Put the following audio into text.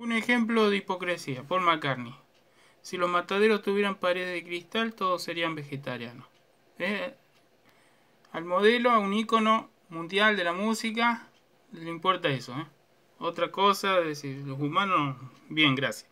Un ejemplo de hipocresía, Paul McCartney. Si los mataderos tuvieran paredes de cristal, todos serían vegetarianos. Eh, al modelo, a un ícono mundial de la música, le importa eso. Eh. Otra cosa, decir, los humanos, bien, gracias.